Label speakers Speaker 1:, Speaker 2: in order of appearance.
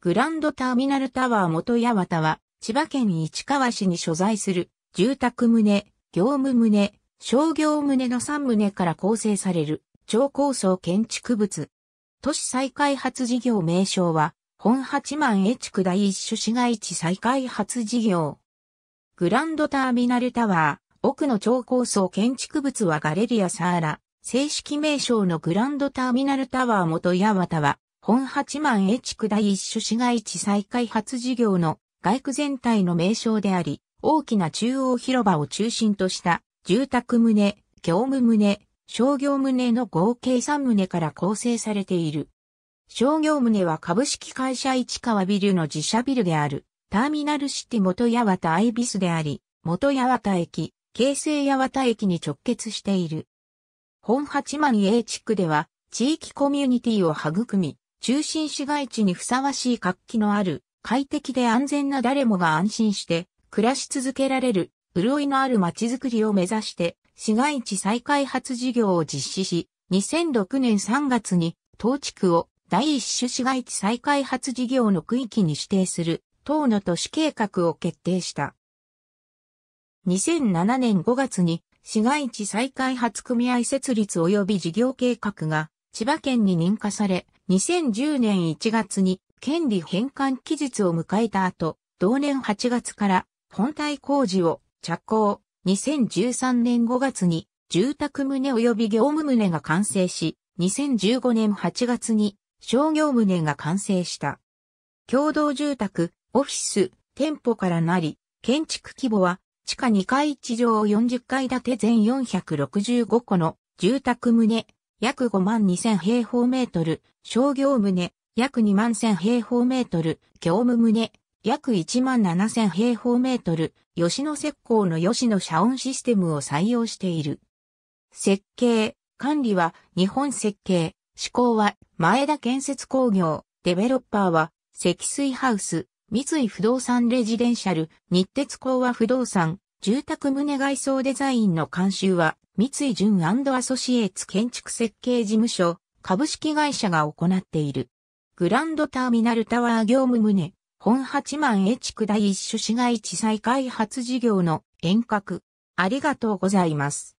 Speaker 1: グランドターミナルタワー元八幡は、千葉県市川市に所在する、住宅棟、業務棟、商業棟の3棟から構成される、超高層建築物。都市再開発事業名称は、本八幡江地区第一種市街地再開発事業。グランドターミナルタワー、奥の超高層建築物はガレリアサーラ、正式名称のグランドターミナルタワー元八幡は、本八幡越区第一種市街地再開発事業の外区全体の名称であり、大きな中央広場を中心とした住宅棟、業務棟、商業棟の合計3棟から構成されている。商業棟は株式会社市川ビルの自社ビルである、ターミナルシティ元八幡アイビスであり、元八幡駅、京成八幡駅に直結している。本八幡 A 地区では、地域コミュニティを育み、中心市街地にふさわしい活気のある、快適で安全な誰もが安心して暮らし続けられる、潤いのある街づくりを目指して、市街地再開発事業を実施し、2006年3月に、当地区を第一種市街地再開発事業の区域に指定する、党の都市計画を決定した。2007年5月に、市街地再開発組合設立及び事業計画が千葉県に認可され、2010年1月に権利返還期日を迎えた後、同年8月から本体工事を着工、2013年5月に住宅棟及び業務棟が完成し、2015年8月に商業棟が完成した。共同住宅、オフィス、店舗からなり、建築規模は地下2階1畳40階建て全465個の住宅棟約5万2000平方メートル、商業棟、約2万1000平方メートル、業務棟、約1万7000平方メートル、吉野石膏の吉野社音システムを採用している。設計、管理は日本設計、施工は前田建設工業、デベロッパーは積水ハウス、三井不動産レジデンシャル、日鉄工は不動産、住宅棟外装デザインの監修は三井淳アソシエーツ建築設計事務所、株式会社が行っている。グランドターミナルタワー業務棟、本八万地区第一種市街地再開発事業の遠隔。ありがとうございます。